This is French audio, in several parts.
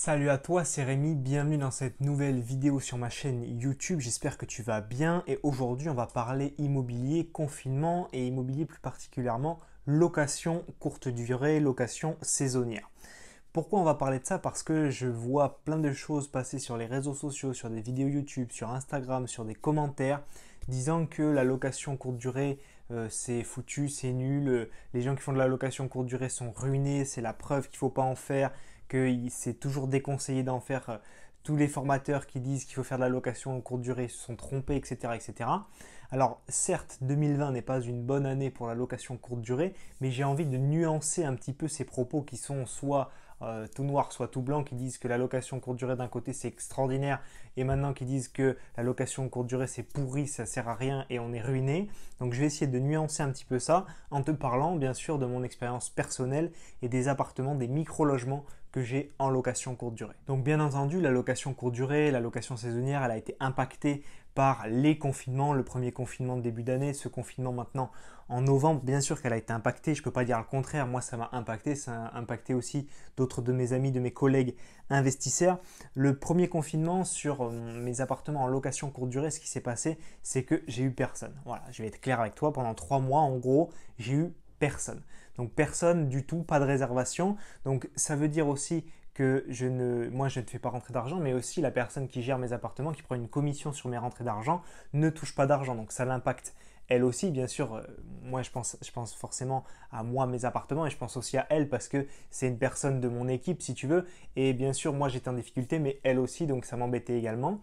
Salut à toi, c'est Rémi, bienvenue dans cette nouvelle vidéo sur ma chaîne YouTube, j'espère que tu vas bien et aujourd'hui on va parler immobilier, confinement et immobilier plus particulièrement location courte durée, location saisonnière. Pourquoi on va parler de ça Parce que je vois plein de choses passer sur les réseaux sociaux, sur des vidéos YouTube, sur Instagram, sur des commentaires disant que la location courte durée euh, c'est foutu, c'est nul, euh, les gens qui font de la location courte durée sont ruinés, c'est la preuve qu'il ne faut pas en faire, que c'est toujours déconseillé d'en faire. Euh, tous les formateurs qui disent qu'il faut faire de la location en courte durée se sont trompés, etc. etc. Alors certes, 2020 n'est pas une bonne année pour la location courte durée, mais j'ai envie de nuancer un petit peu ces propos qui sont soit euh, tout noir, soit tout blanc, qui disent que la location courte durée d'un côté c'est extraordinaire, et maintenant qui disent que la location courte durée c'est pourri, ça sert à rien et on est ruiné. Donc je vais essayer de nuancer un petit peu ça en te parlant bien sûr de mon expérience personnelle et des appartements, des micro-logements j'ai en location courte durée. Donc bien entendu, la location courte durée, la location saisonnière, elle a été impactée par les confinements, le premier confinement de début d'année, ce confinement maintenant en novembre, bien sûr qu'elle a été impactée, je peux pas dire le contraire, moi ça m'a impacté, ça a impacté aussi d'autres de mes amis, de mes collègues investisseurs. Le premier confinement sur euh, mes appartements en location courte durée, ce qui s'est passé, c'est que j'ai eu personne. Voilà, je vais être clair avec toi, pendant trois mois en gros, j'ai eu personne. Donc personne du tout, pas de réservation. Donc ça veut dire aussi que je ne, moi je ne fais pas rentrer d'argent, mais aussi la personne qui gère mes appartements, qui prend une commission sur mes rentrées d'argent, ne touche pas d'argent. Donc ça l'impacte elle aussi, bien sûr, euh, moi je pense, je pense forcément à moi, mes appartements, et je pense aussi à elle parce que c'est une personne de mon équipe, si tu veux. Et bien sûr, moi j'étais en difficulté, mais elle aussi, donc ça m'embêtait également.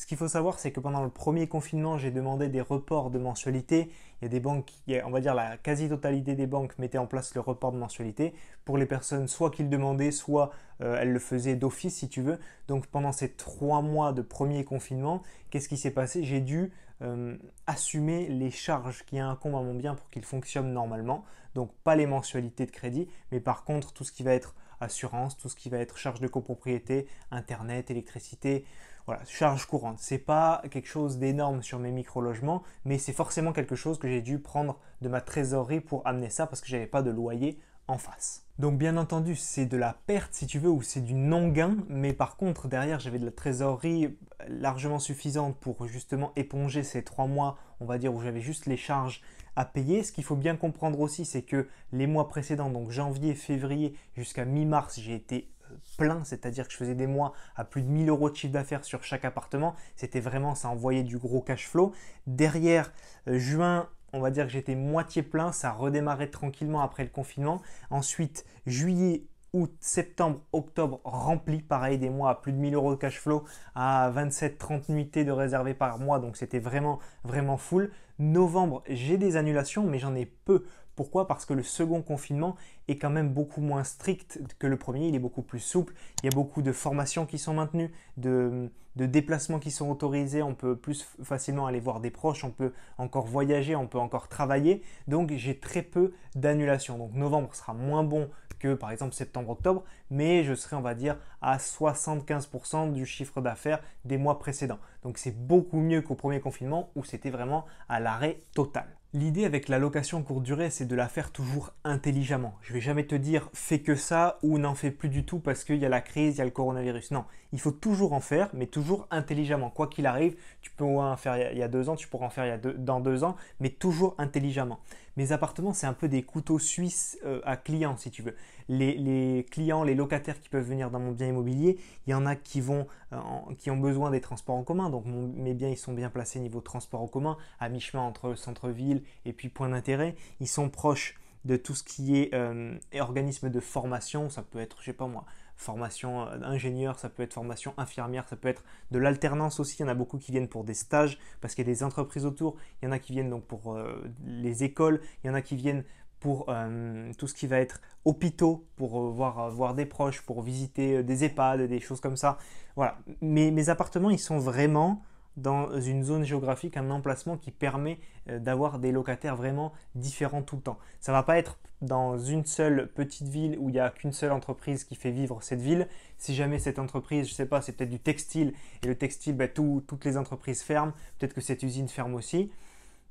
Ce qu'il faut savoir, c'est que pendant le premier confinement, j'ai demandé des reports de mensualité. Il y a des banques, on va dire la quasi-totalité des banques mettaient en place le report de mensualité pour les personnes, soit qu'ils demandaient, soit euh, elles le faisaient d'office, si tu veux. Donc pendant ces trois mois de premier confinement, qu'est-ce qui s'est passé J'ai dû euh, assumer les charges qui incombent à mon bien pour qu'il fonctionne normalement. Donc pas les mensualités de crédit, mais par contre tout ce qui va être assurance, tout ce qui va être charge de copropriété, internet, électricité, voilà, charge courante. C'est pas quelque chose d'énorme sur mes micro-logements, mais c'est forcément quelque chose que j'ai dû prendre de ma trésorerie pour amener ça parce que j'avais pas de loyer en face. Donc bien entendu, c'est de la perte si tu veux ou c'est du non-gain, mais par contre derrière j'avais de la trésorerie largement suffisante pour justement éponger ces trois mois, on va dire, où j'avais juste les charges à payer. Ce qu'il faut bien comprendre aussi, c'est que les mois précédents, donc janvier, février jusqu'à mi-mars, j'ai été plein, c'est-à-dire que je faisais des mois à plus de 1000 euros de chiffre d'affaires sur chaque appartement. C'était vraiment, ça envoyait du gros cash flow. Derrière, euh, juin, on va dire que j'étais moitié plein, ça redémarrait tranquillement après le confinement. Ensuite, juillet, août, septembre, octobre rempli, pareil des mois à plus de 1000 euros de cash flow, à 27-30 nuitées de réservées par mois, donc c'était vraiment vraiment full. Novembre, j'ai des annulations, mais j'en ai peu pourquoi Parce que le second confinement est quand même beaucoup moins strict que le premier, il est beaucoup plus souple, il y a beaucoup de formations qui sont maintenues, de, déplacements qui sont autorisés, on peut plus facilement aller voir des proches, on peut encore voyager, on peut encore travailler, donc j'ai très peu d'annulations. Donc novembre sera moins bon que par exemple septembre-octobre, mais je serai on va dire à 75% du chiffre d'affaires des mois précédents. Donc c'est beaucoup mieux qu'au premier confinement où c'était vraiment à l'arrêt total. L'idée avec la location courte durée, c'est de la faire toujours intelligemment. Je ne vais jamais te dire fais que ça ou n'en fais plus du tout parce qu'il y a la crise, il y a le coronavirus. Non, il faut toujours en faire, mais toujours intelligemment. Quoi qu'il arrive, tu peux en faire il y a deux ans, tu pourras en faire il y a dans deux ans, mais toujours intelligemment mes appartements, c'est un peu des couteaux suisses euh, à clients, si tu veux. Les, clients, les locataires qui peuvent venir dans mon bien immobilier, il y en a qui, vont, euh, qui ont besoin des transports en commun. Donc mes biens, ils sont bien placés niveau transport en commun, à mi-chemin entre centre-ville et puis point d'intérêt. Ils sont proches de tout ce qui est euh, organisme de formation, ça peut être, je sais pas moi, formation euh, ingénieur, ça peut être formation infirmière, ça peut être de l'alternance aussi. Il y en a beaucoup qui viennent pour des stages parce qu'il y a des entreprises autour. Il y en a qui viennent donc pour euh, les écoles. Il y en a qui viennent pour euh, tout ce qui va être hôpitaux, pour voir, voir, des proches, pour visiter des EHPAD, des choses comme ça. Voilà. Mais mes appartements, ils sont vraiment dans une zone géographique, un emplacement qui permet euh, d'avoir des locataires vraiment différents tout le temps. Ça ne va pas être dans une seule petite ville où il n'y a qu'une seule entreprise qui fait vivre cette ville. Si jamais cette entreprise, je ne sais pas, c'est peut-être du textile, et le textile, bah, toutes les entreprises ferment, peut-être que cette usine ferme aussi.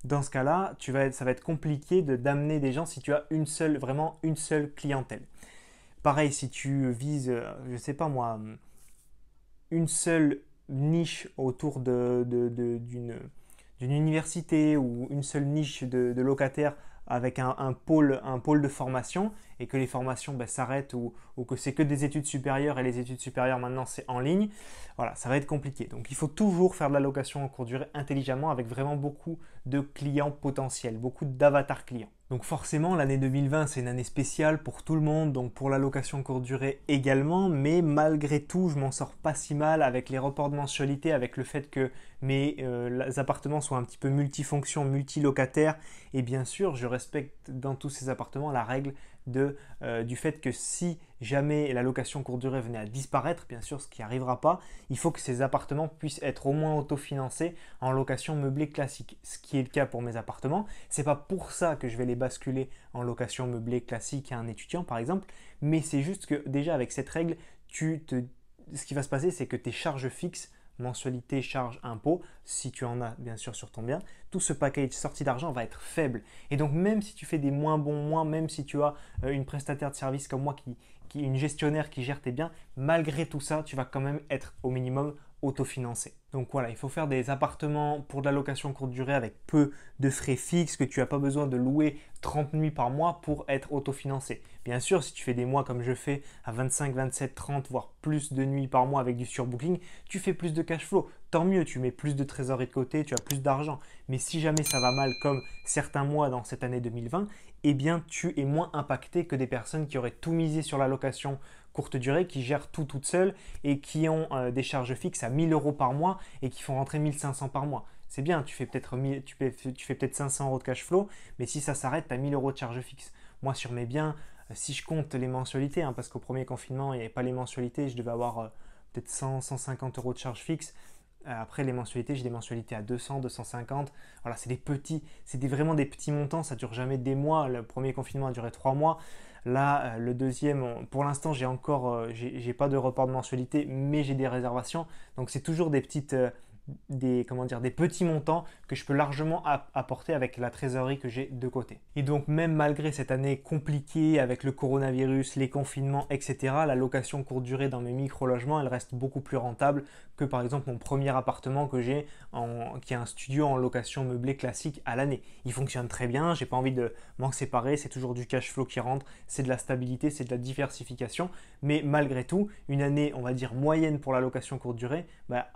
Dans ce cas-là, ça va être compliqué d'amener des gens si tu as une seule, vraiment une seule clientèle. Pareil, si tu vises, euh, je ne sais pas moi, une seule niche autour d'une université ou une seule niche de, locataires avec un, pôle, de formation et que les formations ben, s'arrêtent ou, ou que c'est que des études supérieures et les études supérieures maintenant c'est en ligne, voilà, ça va être compliqué. Donc il faut toujours faire de la location en cours durée intelligemment avec vraiment beaucoup de clients potentiels, beaucoup d'avatars clients. Donc forcément, l'année 2020, c'est une année spéciale pour tout le monde, donc pour la location courte durée également, mais malgré tout, je m'en sors pas si mal avec les reports de mensualité, avec le fait que mes euh, appartements soient un petit peu multifonctions, multilocataires, et bien sûr, je respecte dans tous ces appartements la règle euh, du fait que si jamais la location courte durée venait à disparaître, bien sûr ce qui n'arrivera pas, il faut que ces appartements puissent être au moins autofinancés en location meublée classique, ce qui est le cas pour mes appartements. Ce n'est pas pour ça que je vais les basculer en location meublée classique à un étudiant par exemple, mais c'est juste que déjà avec cette règle, ce qui va se passer c'est que tes charges fixes mensualité, charges, impôts, si tu en as bien sûr sur ton bien, tout ce package sortie d'argent va être faible. Et donc même si tu fais des moins bons moins, même si tu as euh, une prestataire de service comme moi qui, une gestionnaire qui gère tes biens, malgré tout ça, tu vas quand même être au minimum autofinancé. Donc voilà, il faut faire des appartements pour de la location courte durée avec peu de frais fixes que tu n'as pas besoin de louer 30 nuits par mois pour être autofinancé. Bien sûr, si tu fais des mois comme je fais à 25, 27, 30, voire plus de nuits par mois avec du surbooking, tu fais plus de cash flow tant mieux, tu mets plus de trésorerie de côté, tu as plus d'argent. Mais si jamais ça va mal, comme certains mois dans cette année 2020, eh bien tu es moins impacté que des personnes qui auraient tout misé sur la location courte durée, qui gèrent tout toutes seules et qui ont euh, des charges fixes à 1000 euros par mois et qui font rentrer 1500 par mois. C'est bien, tu fais peut-être 500 euros de cash flow, mais si ça s'arrête, tu as 1000 euros de charges fixes. Moi, sur mes biens, euh, si je compte les mensualités, hein, parce qu'au premier confinement, il n'y avait pas les mensualités, je devais avoir euh, peut-être 100, 150 euros de charges fixes. Euh, après, les mensualités, j'ai des mensualités à 200, 250. Voilà, c'est des petits, c'est vraiment des petits montants. Ça dure jamais des mois. Le premier confinement a duré trois mois. Là, euh, le deuxième, pour l'instant, j'ai encore, euh, j'ai pas de report de mensualité, mais j'ai des réservations. Donc, c'est toujours des petites des, comment dire, des petits montants que je peux largement apporter avec la trésorerie que j'ai de côté. Et donc même malgré cette année compliquée avec le coronavirus, les confinements, etc., la location courte durée dans mes micro-logements, elle reste beaucoup plus rentable que par exemple mon premier appartement que j'ai, qui est un studio en location meublée classique à l'année. Il fonctionne très bien, j'ai pas envie de m'en séparer, c'est toujours du cash flow qui rentre, c'est de la stabilité, c'est de la diversification, mais malgré tout, une année on va dire moyenne pour la location courte durée, bah,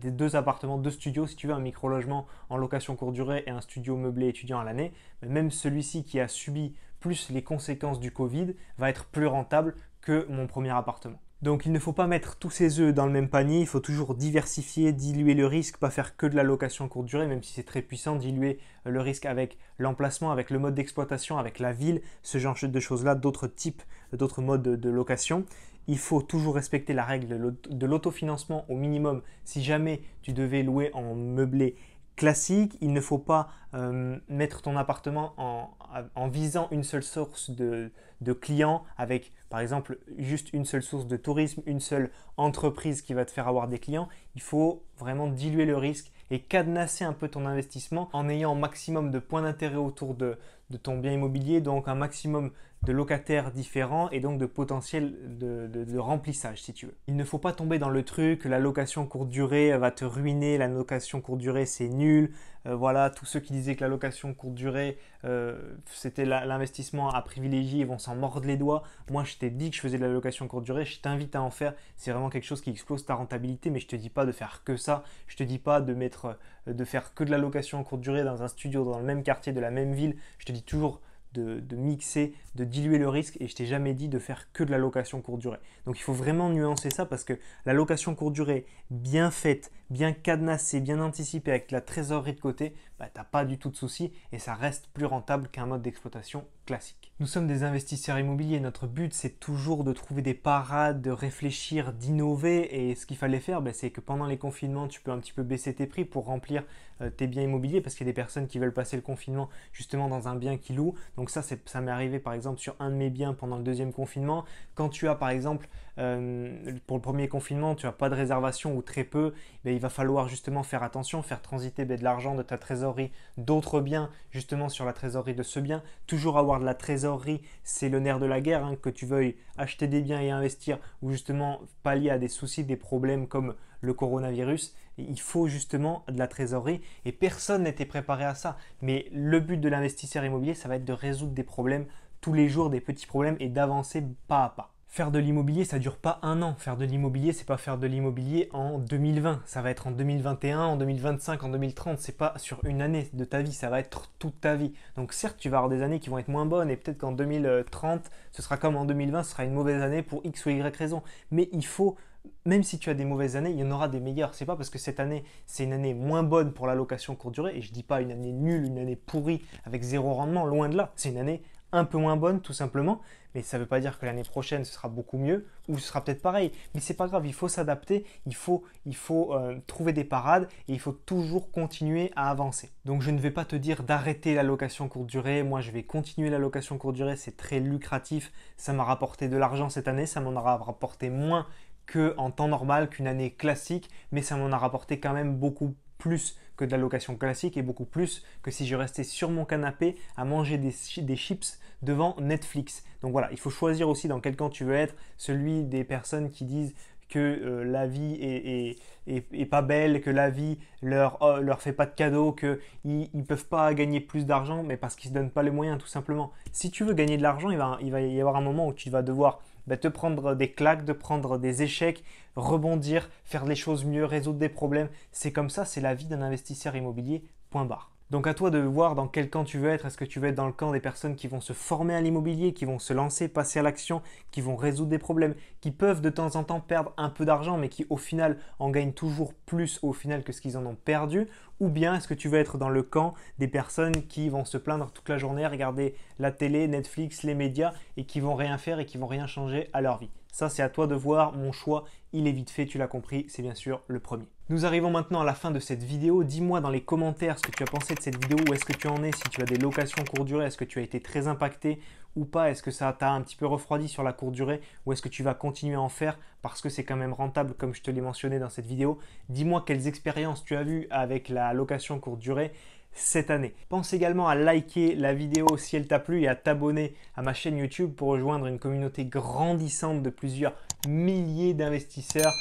des deux appartements, de studios, si tu veux, un micro-logement en location courte durée et un studio meublé étudiant à l'année, même celui-ci qui a subi plus les conséquences du Covid va être plus rentable que mon premier appartement. Donc il ne faut pas mettre tous ses œufs dans le même panier, il faut toujours diversifier, diluer le risque, pas faire que de la location courte durée, même si c'est très puissant, diluer euh, le risque avec l'emplacement, avec le mode d'exploitation, avec la ville, ce genre de choses-là, d'autres types, d'autres modes de location il faut toujours respecter la règle de l'autofinancement au minimum si jamais tu devais louer en meublé classique. Il ne faut pas euh, mettre ton appartement en, visant une seule source de, clients avec par exemple juste une seule source de tourisme, une seule entreprise qui va te faire avoir des clients. Il faut vraiment diluer le risque et cadenasser un peu ton investissement en ayant un maximum de points d'intérêt autour de, de ton bien immobilier, donc un maximum de locataires différents et donc de potentiel de, remplissage, si tu veux. Il ne faut pas tomber dans le truc, la location courte durée va te ruiner, la location courte durée c'est nul. Euh, voilà, tous ceux qui disaient que la location courte durée euh, c'était l'investissement à privilégier, vont s'en mordre les doigts. Moi je t'ai dit que je faisais de la location courte durée, je t'invite à en faire. C'est vraiment quelque chose qui explose ta rentabilité, mais je te dis pas de faire que ça. Je te dis pas de mettre, euh, de faire que de la location courte durée dans un studio dans le même quartier de la même ville. Je te dis toujours de, mixer, de diluer le risque et je t'ai jamais dit de faire que de la location courte durée. Donc il faut vraiment nuancer ça parce que la location courte durée bien faite, bien cadenassée, bien anticipée avec la trésorerie de côté, bah, t'as pas du tout de souci et ça reste plus rentable qu'un mode d'exploitation nous sommes des investisseurs immobiliers, notre but c'est toujours de trouver des parades, de réfléchir, d'innover et ce qu'il fallait faire ben, c'est que pendant les confinements tu peux un petit peu baisser tes prix pour remplir euh, tes biens immobiliers parce qu'il y a des personnes qui veulent passer le confinement justement dans un bien qui loue. Donc ça ça m'est arrivé par exemple sur un de mes biens pendant le deuxième confinement. Quand tu as par exemple euh, pour le premier confinement, tu n'as pas de réservation ou très peu, il va falloir justement faire attention, faire transiter ben, de l'argent de ta trésorerie, d'autres biens, justement sur la trésorerie de ce bien. Toujours avoir de la trésorerie, c'est le nerf de la guerre, hein, que tu veuilles acheter des biens et investir ou justement pallier à des soucis, des problèmes comme le coronavirus. Il faut justement de la trésorerie et personne n'était préparé à ça. Mais le but de l'investisseur immobilier, ça va être de résoudre des problèmes tous les jours, des petits problèmes et d'avancer pas à pas. Faire de l'immobilier, ça dure pas un an. Faire de l'immobilier, c'est pas faire de l'immobilier en 2020. Ça va être en 2021, en 2025, en 2030. C'est pas sur une année de ta vie. Ça va être toute ta vie. Donc certes, tu vas avoir des années qui vont être moins bonnes et peut-être qu'en 2030, ce sera comme en 2020, ce sera une mauvaise année pour X ou Y raison. Mais il faut même si tu as des mauvaises années, il y en aura des meilleures. C'est pas parce que cette année, c'est une année moins bonne pour la location courte durée, et je dis pas une année nulle, une année pourrie avec zéro rendement, loin de là. C'est une année un peu moins bonne, tout simplement mais ça ne veut pas dire que l'année prochaine ce sera beaucoup mieux ou ce sera peut-être pareil. Mais ce c'est pas grave, il faut s'adapter, il faut, il faut euh, trouver des parades et il faut toujours continuer à avancer. Donc je ne vais pas te dire d'arrêter la location courte durée. Moi, je vais continuer la location courte durée. C'est très lucratif. Ça m'a rapporté de l'argent cette année. Ça m'en aura rapporté moins que en temps normal, qu'une année classique, mais ça m'en a rapporté quand même beaucoup plus que de la location classique et beaucoup plus que si je restais sur mon canapé à manger des, des chips devant Netflix. Donc voilà, il faut choisir aussi dans quel camp tu veux être, celui des personnes qui disent que euh, la vie est, pas belle, que la vie leur, oh, leur fait pas de cadeaux, qu'ils ne peuvent pas gagner plus d'argent, mais parce qu'ils se donnent pas les moyens tout simplement. Si tu veux gagner de l'argent, va, il va y avoir un moment où tu vas devoir bah, te prendre des claques, de prendre des échecs, rebondir, faire les choses mieux, résoudre des problèmes. C'est comme ça, c'est la vie d'un investisseur immobilier, point barre. Donc à toi de voir dans quel camp tu veux être. Est-ce que tu veux être dans le camp des personnes qui vont se former à l'immobilier, qui vont se lancer, passer à l'action, qui vont résoudre des problèmes, qui peuvent de temps en temps perdre un peu d'argent, mais qui au final en gagnent toujours plus au final que ce qu'ils en ont perdu Ou bien est-ce que tu veux être dans le camp des personnes qui vont se plaindre toute la journée, regarder la télé, Netflix, les médias, et qui vont rien faire et qui vont rien changer à leur vie ça, c'est à toi de voir. Mon choix, il est vite fait, tu l'as compris, c'est bien sûr le premier. Nous arrivons maintenant à la fin de cette vidéo. Dis-moi dans les commentaires ce que tu as pensé de cette vidéo, où est-ce que tu en es, si tu as des locations court durée, est-ce que tu as été très impacté ou pas, est-ce que ça t'a un petit peu refroidi sur la courte durée ou est-ce que tu vas continuer à en faire parce que c'est quand même rentable comme je te l'ai mentionné dans cette vidéo. Dis-moi quelles expériences tu as vues avec la location courte durée cette année. Pense également à liker la vidéo si elle t'a plu et à t'abonner à ma chaîne YouTube pour rejoindre une communauté grandissante de plusieurs milliers d'investisseurs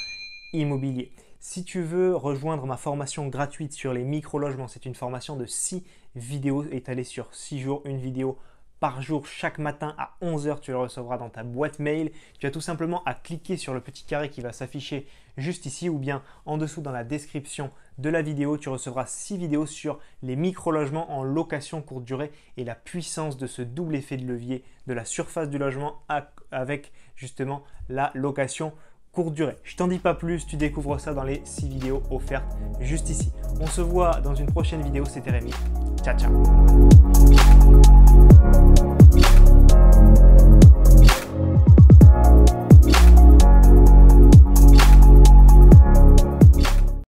immobiliers. Si tu veux rejoindre ma formation gratuite sur les micro-logements, c'est une formation de 6 vidéos étalées sur 6 jours, une vidéo par jour chaque matin à 11h, tu le recevras dans ta boîte mail. Tu as tout simplement à cliquer sur le petit carré qui va s'afficher juste ici ou bien en dessous dans la description de la vidéo. Tu recevras six vidéos sur les micro-logements en location courte durée et la puissance de ce double effet de levier de la surface du logement avec justement la location courte durée. Je t'en dis pas plus, tu découvres ça dans les six vidéos offertes juste ici. On se voit dans une prochaine vidéo, c'était Rémi. Ciao ciao